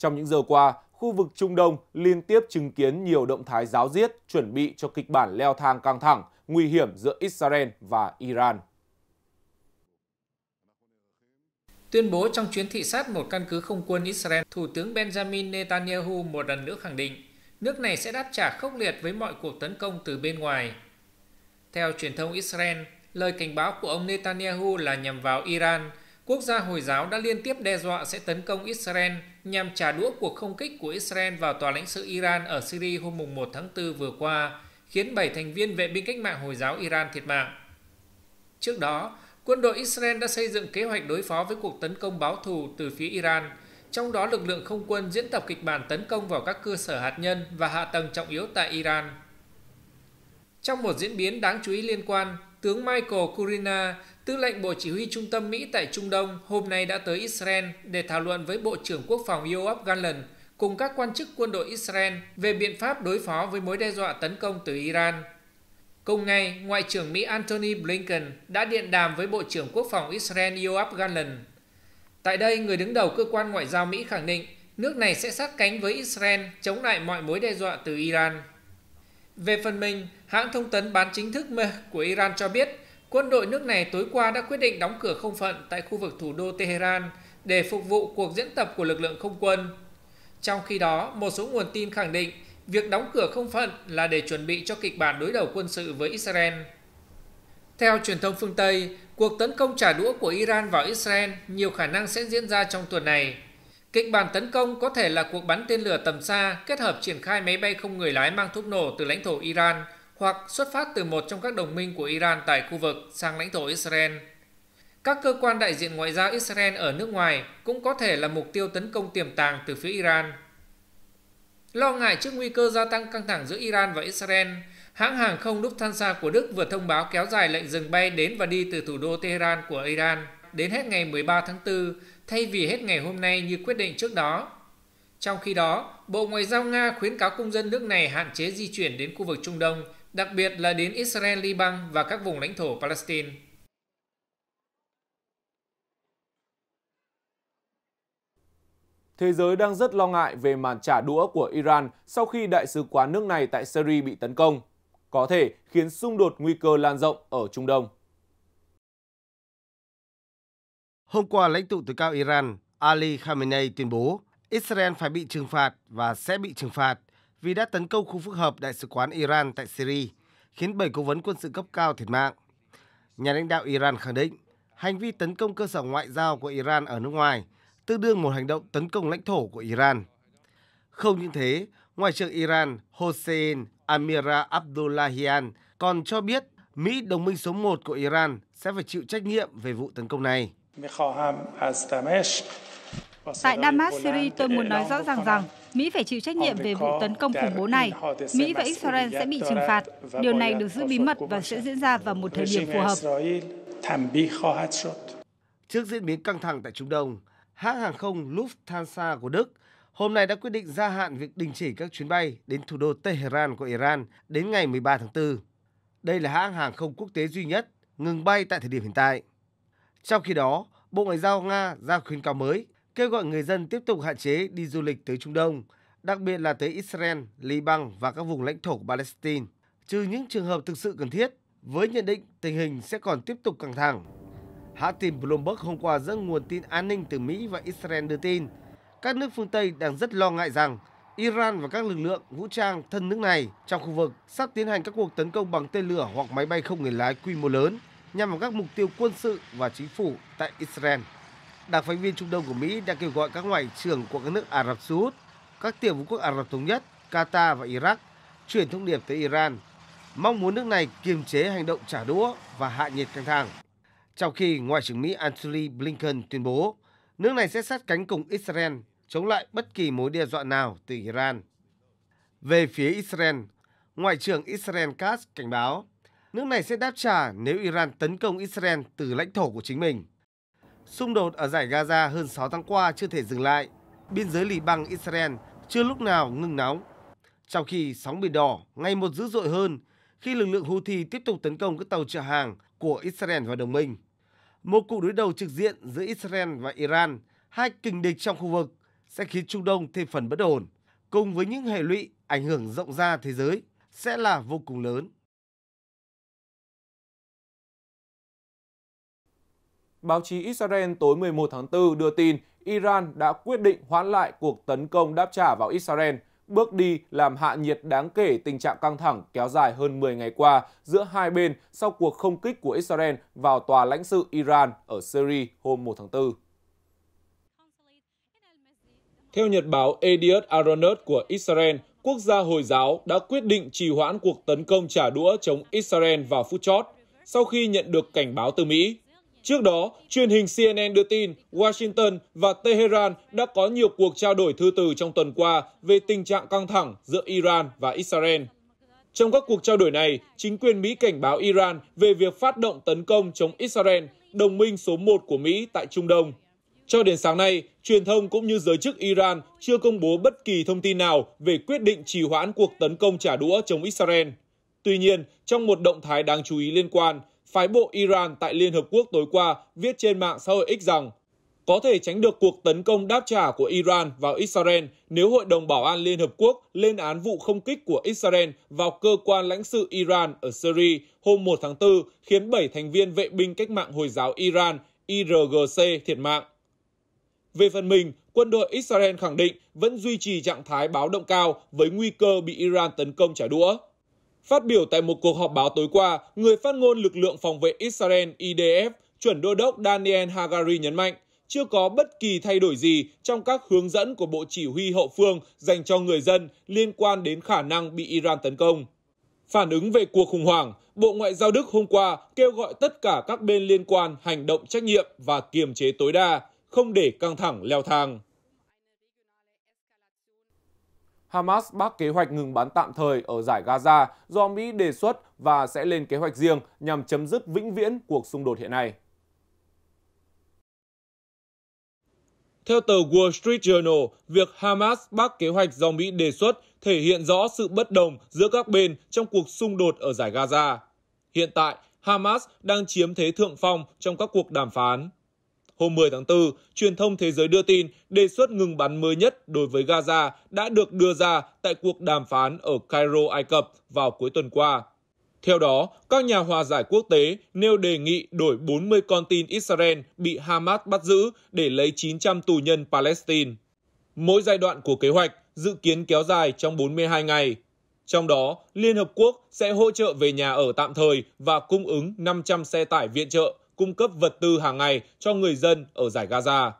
Trong những giờ qua, khu vực Trung Đông liên tiếp chứng kiến nhiều động thái giáo diết chuẩn bị cho kịch bản leo thang căng thẳng, nguy hiểm giữa Israel và Iran. Tuyên bố trong chuyến thị sát một căn cứ không quân Israel, Thủ tướng Benjamin Netanyahu một lần nữa khẳng định nước này sẽ đáp trả khốc liệt với mọi cuộc tấn công từ bên ngoài. Theo truyền thông Israel, lời cảnh báo của ông Netanyahu là nhằm vào Iran quốc gia Hồi giáo đã liên tiếp đe dọa sẽ tấn công Israel nhằm trả đũa cuộc không kích của Israel vào tòa lãnh sự Iran ở Syria hôm 1 tháng 4 vừa qua, khiến 7 thành viên vệ binh cách mạng Hồi giáo Iran thiệt mạng. Trước đó, quân đội Israel đã xây dựng kế hoạch đối phó với cuộc tấn công báo thù từ phía Iran, trong đó lực lượng không quân diễn tập kịch bản tấn công vào các cơ sở hạt nhân và hạ tầng trọng yếu tại Iran. Trong một diễn biến đáng chú ý liên quan, tướng Michael Kurina, tư lệnh Bộ Chỉ huy Trung tâm Mỹ tại Trung Đông, hôm nay đã tới Israel để thảo luận với Bộ trưởng Quốc phòng Yoav Gallant cùng các quan chức quân đội Israel về biện pháp đối phó với mối đe dọa tấn công từ Iran. Cùng ngày, Ngoại trưởng Mỹ Antony Blinken đã điện đàm với Bộ trưởng Quốc phòng Israel Yoav Gallant. Tại đây, người đứng đầu cơ quan ngoại giao Mỹ khẳng định nước này sẽ sát cánh với Israel chống lại mọi mối đe dọa từ Iran. Về phần mình, hãng thông tấn bán chính thức MEH của Iran cho biết, quân đội nước này tối qua đã quyết định đóng cửa không phận tại khu vực thủ đô Tehran để phục vụ cuộc diễn tập của lực lượng không quân. Trong khi đó, một số nguồn tin khẳng định việc đóng cửa không phận là để chuẩn bị cho kịch bản đối đầu quân sự với Israel. Theo truyền thông phương Tây, cuộc tấn công trả đũa của Iran vào Israel nhiều khả năng sẽ diễn ra trong tuần này. Kịch bản tấn công có thể là cuộc bắn tên lửa tầm xa kết hợp triển khai máy bay không người lái mang thuốc nổ từ lãnh thổ Iran hoặc xuất phát từ một trong các đồng minh của Iran tại khu vực sang lãnh thổ Israel. Các cơ quan đại diện ngoại giao Israel ở nước ngoài cũng có thể là mục tiêu tấn công tiềm tàng từ phía Iran. Lo ngại trước nguy cơ gia tăng căng thẳng giữa Iran và Israel, hãng hàng không Lufthansa của Đức vừa thông báo kéo dài lệnh dừng bay đến và đi từ thủ đô Tehran của Iran đến hết ngày 13 tháng 4 thay vì hết ngày hôm nay như quyết định trước đó. Trong khi đó, Bộ Ngoại giao Nga khuyến cáo công dân nước này hạn chế di chuyển đến khu vực Trung Đông, đặc biệt là đến Israel, Liban và các vùng lãnh thổ Palestine. Thế giới đang rất lo ngại về màn trả đũa của Iran sau khi đại sứ quán nước này tại Syria bị tấn công, có thể khiến xung đột nguy cơ lan rộng ở Trung Đông. Hôm qua, lãnh tụ tối cao Iran Ali Khamenei tuyên bố Israel phải bị trừng phạt và sẽ bị trừng phạt vì đã tấn công khu phức hợp Đại sứ quán Iran tại Syria, khiến 7 cố vấn quân sự cấp cao thiệt mạng. Nhà lãnh đạo Iran khẳng định hành vi tấn công cơ sở ngoại giao của Iran ở nước ngoài tương đương một hành động tấn công lãnh thổ của Iran. Không những thế, Ngoại trưởng Iran Hossein Amira Abdullahian còn cho biết Mỹ, đồng minh số 1 của Iran, sẽ phải chịu trách nhiệm về vụ tấn công này. Tại Damas, Syria, tôi muốn nói rõ ràng rằng Mỹ phải chịu trách nhiệm về vụ tấn công khủng bố này. Mỹ và Israel sẽ bị trừng phạt. Điều này được giữ bí mật và sẽ diễn ra vào một thời điểm phù hợp. Trước diễn biến căng thẳng tại Trung Đông, hãng hàng không Lufthansa của Đức hôm nay đã quyết định gia hạn việc đình chỉ các chuyến bay đến thủ đô Tehran của Iran đến ngày 13 tháng 4. Đây là hãng hàng không quốc tế duy nhất ngừng bay tại thời điểm hiện tại. Trong khi đó, Bộ Ngoại giao Nga ra khuyến cáo mới kêu gọi người dân tiếp tục hạn chế đi du lịch tới Trung Đông, đặc biệt là tới Israel, Liban và các vùng lãnh thổ của Palestine, trừ những trường hợp thực sự cần thiết, với nhận định tình hình sẽ còn tiếp tục căng thẳng. Hãng tin Bloomberg hôm qua dẫn nguồn tin an ninh từ Mỹ và Israel đưa tin, các nước phương Tây đang rất lo ngại rằng Iran và các lực lượng vũ trang thân nước này trong khu vực sắp tiến hành các cuộc tấn công bằng tên lửa hoặc máy bay không người lái quy mô lớn nhằm vào các mục tiêu quân sự và chính phủ tại Israel. Đặc phái viên Trung Đông của Mỹ đã kêu gọi các ngoại trưởng của các nước Ả Rập Xê Út, các tiểu vương quốc Ả Rập Thống Nhất, Qatar và Iraq chuyển thông điệp tới Iran, mong muốn nước này kiềm chế hành động trả đũa và hạ nhiệt căng thẳng. Trong khi Ngoại trưởng Mỹ Antony Blinken tuyên bố nước này sẽ sát cánh cùng Israel chống lại bất kỳ mối đe dọa nào từ Iran. Về phía Israel, Ngoại trưởng Israel Katz cảnh báo nước này sẽ đáp trả nếu Iran tấn công Israel từ lãnh thổ của chính mình. Xung đột ở giải Gaza hơn 6 tháng qua chưa thể dừng lại. Biên giới lì Liban Israel chưa lúc nào ngừng nóng. Trong khi sóng biển đỏ ngày một dữ dội hơn khi lực lượng Houthi tiếp tục tấn công các tàu chở hàng của Israel và đồng minh. Một cuộc đối đầu trực diện giữa Israel và Iran, hai kình địch trong khu vực, sẽ khiến Trung Đông thêm phần bất ổn, cùng với những hệ lụy ảnh hưởng rộng ra thế giới sẽ là vô cùng lớn. Báo chí Israel tối 11 tháng 4 đưa tin Iran đã quyết định hoãn lại cuộc tấn công đáp trả vào Israel, bước đi làm hạ nhiệt đáng kể tình trạng căng thẳng kéo dài hơn 10 ngày qua giữa hai bên sau cuộc không kích của Israel vào tòa lãnh sự Iran ở Syria hôm 1 tháng 4. Theo Nhật báo Ediot Aronot của Israel, quốc gia Hồi giáo đã quyết định trì hoãn cuộc tấn công trả đũa chống Israel vào phút chót sau khi nhận được cảnh báo từ Mỹ. Trước đó, truyền hình CNN đưa tin Washington và Tehran đã có nhiều cuộc trao đổi thư từ trong tuần qua về tình trạng căng thẳng giữa Iran và Israel. Trong các cuộc trao đổi này, chính quyền Mỹ cảnh báo Iran về việc phát động tấn công chống Israel, đồng minh số 1 của Mỹ tại Trung Đông. Cho đến sáng nay, truyền thông cũng như giới chức Iran chưa công bố bất kỳ thông tin nào về quyết định trì hoãn cuộc tấn công trả đũa chống Israel. Tuy nhiên, trong một động thái đáng chú ý liên quan, phái bộ Iran tại Liên Hợp Quốc tối qua viết trên mạng xã hội X rằng có thể tránh được cuộc tấn công đáp trả của Iran vào Israel nếu Hội đồng Bảo an Liên Hợp Quốc lên án vụ không kích của Israel vào cơ quan lãnh sự Iran ở Syria hôm 1 tháng 4 khiến 7 thành viên vệ binh cách mạng Hồi giáo Iran IRGC thiệt mạng. Về phần mình, quân đội Israel khẳng định vẫn duy trì trạng thái báo động cao với nguy cơ bị Iran tấn công trả đũa. Phát biểu tại một cuộc họp báo tối qua, người phát ngôn lực lượng phòng vệ Israel IDF, chuẩn đô đốc Daniel Hagari nhấn mạnh, chưa có bất kỳ thay đổi gì trong các hướng dẫn của Bộ Chỉ huy Hậu phương dành cho người dân liên quan đến khả năng bị Iran tấn công. Phản ứng về cuộc khủng hoảng, Bộ Ngoại giao Đức hôm qua kêu gọi tất cả các bên liên quan hành động trách nhiệm và kiềm chế tối đa, không để căng thẳng leo thang. Hamas bác kế hoạch ngừng bắn tạm thời ở giải Gaza do Mỹ đề xuất và sẽ lên kế hoạch riêng nhằm chấm dứt vĩnh viễn cuộc xung đột hiện nay. Theo tờ Wall Street Journal, việc Hamas bác kế hoạch do Mỹ đề xuất thể hiện rõ sự bất đồng giữa các bên trong cuộc xung đột ở giải Gaza. Hiện tại, Hamas đang chiếm thế thượng phong trong các cuộc đàm phán. Hôm 10 tháng 4, truyền thông thế giới đưa tin đề xuất ngừng bắn mới nhất đối với Gaza đã được đưa ra tại cuộc đàm phán ở Cairo, Ai Cập vào cuối tuần qua. Theo đó, các nhà hòa giải quốc tế nêu đề nghị đổi 40 con tin Israel bị Hamas bắt giữ để lấy 900 tù nhân Palestine. Mỗi giai đoạn của kế hoạch dự kiến kéo dài trong 42 ngày. Trong đó, Liên Hợp Quốc sẽ hỗ trợ về nhà ở tạm thời và cung ứng 500 xe tải viện trợ cung cấp vật tư hàng ngày cho người dân ở giải Gaza.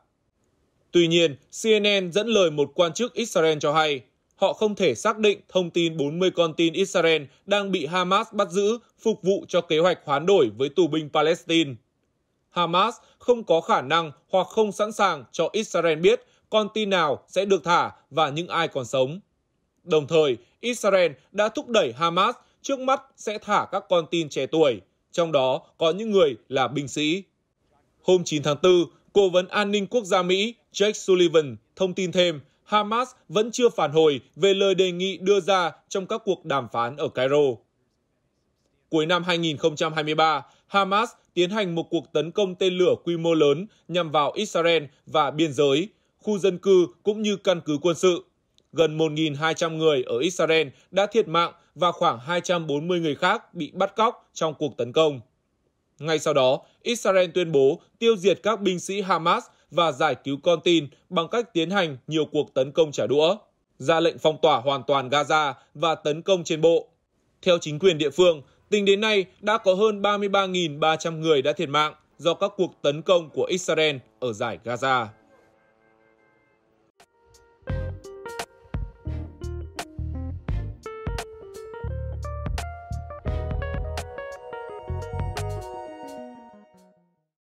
Tuy nhiên, CNN dẫn lời một quan chức Israel cho hay, họ không thể xác định thông tin 40 con tin Israel đang bị Hamas bắt giữ phục vụ cho kế hoạch hoán đổi với tù binh Palestine. Hamas không có khả năng hoặc không sẵn sàng cho Israel biết con tin nào sẽ được thả và những ai còn sống. Đồng thời, Israel đã thúc đẩy Hamas trước mắt sẽ thả các con tin trẻ tuổi trong đó có những người là binh sĩ. Hôm 9 tháng 4, Cố vấn An ninh Quốc gia Mỹ Jake Sullivan thông tin thêm Hamas vẫn chưa phản hồi về lời đề nghị đưa ra trong các cuộc đàm phán ở Cairo. Cuối năm 2023, Hamas tiến hành một cuộc tấn công tên lửa quy mô lớn nhằm vào Israel và biên giới, khu dân cư cũng như căn cứ quân sự. Gần 1.200 người ở Israel đã thiệt mạng và khoảng 240 người khác bị bắt cóc trong cuộc tấn công. Ngay sau đó, Israel tuyên bố tiêu diệt các binh sĩ Hamas và giải cứu con tin bằng cách tiến hành nhiều cuộc tấn công trả đũa, ra lệnh phong tỏa hoàn toàn Gaza và tấn công trên bộ. Theo chính quyền địa phương, tính đến nay đã có hơn 33.300 người đã thiệt mạng do các cuộc tấn công của Israel ở giải Gaza.